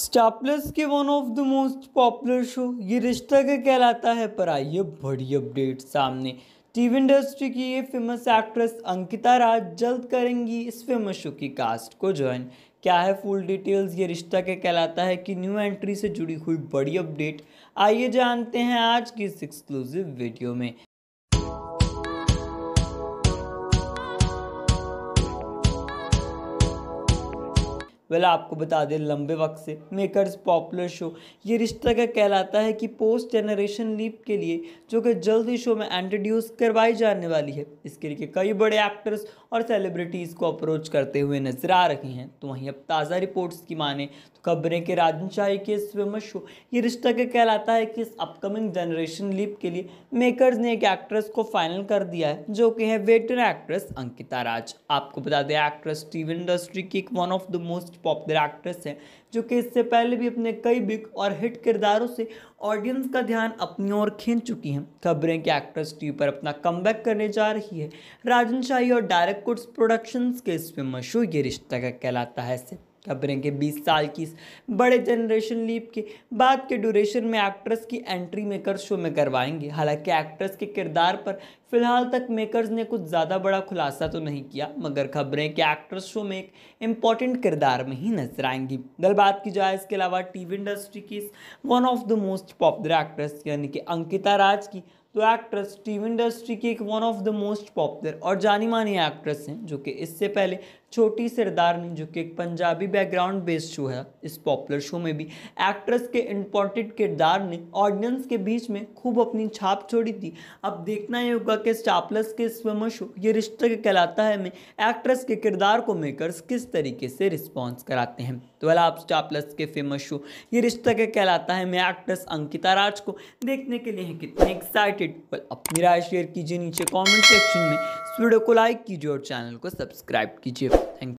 star Plus के one of the most popular show Yeh Rishta क्या कहलाता है पर आइए बड़ी अपडेट सामने टीवी इंडस्ट्री की ये फेमस एक्ट्रेस अंकिता राज जल्द करेंगी इस फेमस शो की कास्ट को ज्वाइन क्या है फुल डिटेल्स ये रिश्ता क्या कहलाता है कि न्यू एंट्री से जुड़ी हुई बड़ी अपडेट आइए जानते हैं आज की इस एक्सक्लूसिव वीडियो में वेल आपको बता दें लंबे वक्त से मेकर्स पॉपुलर शो ये रिश्ता का कहलाता है कि पोस्ट जनरेशन लीप के लिए जो कि जल्द ही शो में इंट्रोड्यूस करवाई जाने वाली है इसके लिए कई बड़े एक्टर्स और सेलिब्रिटीज़ को अप्रोच करते हुए नजर आ रहे हैं तो वहीं अब ताज़ा रिपोर्ट्स की माने तो खबरें के राजन शाही के फेमस शो ये रिश्ता का कहलाता है कि इस अपकमिंग जनरेशन लीप के लिए मेकर्स ने एक एक्ट्रेस को फाइनल कर दिया है जो कि है वेटर एक्ट्रेस अंकिता राज आपको बता दें एक्ट्रेस टीवी इंडस्ट्री की एक one of the most popular actress हैं जो कि इससे पहले भी अपने कई बिग और हिट किरदारों से ऑडियंस का ध्यान अपनी ओर खींच चुकी हैं खबरें कि एक्ट्रेस टीवी पर अपना कम करने जा रही है राजन शाही और डायरेक्ट कुड्स प्रोडक्शंस के इसमें मशहूर ये रिश्ता कहलाता है इससे के 20 साल की बड़े जनरेशन लीप के बाद के ड्यूरेशन में एक्ट्रेस की एंट्री मेकर्स शो में करवाएंगे हालांकि एक्ट्रेस के किरदार पर फिलहाल तक मेकर्स ने कुछ ज़्यादा बड़ा खुलासा तो नहीं किया मगर खबरें कि एक्ट्रेस शो में एक इम्पॉर्टेंट किरदार में ही नजर आएंगी गल बात की जाए इसके अलावा टीवी इंडस्ट्री की one of the most popular actress यानी कि अंकिता राज की तो एक्ट्रेस टीवी इंडस्ट्री की एक one of the most popular और जानी मानी एक्ट्रेस हैं जो कि इससे पहले छोटी सरदार ने जो कि एक पंजाबी बैकग्राउंड बेस्ड शो है इस पॉपुलर शो में भी एक्ट्रेस के इम्पोर्टेंट किरदार ने ऑडियंस के बीच में खूब अपनी छाप छोड़ी थी अब देखना ही होगा कि स्टापलस के स्वम शो ये रिश्ते कहलाता है में एक्ट्रेस के किरदार को मेकर्स किस तरीके से रिस्पॉन्स कराते हैं तो वाला आप स्टार प्लस के फेमस शो ये रिश्ता क्या कहलाता है मैं एक्ट्रेस अंकिता राज को देखने के लिए हैं कितने एक्साइटेड वेल अपनी राय शेयर कीजिए नीचे कमेंट सेक्शन में इस वीडियो को लाइक कीजिए और चैनल को सब्सक्राइब कीजिए थैंक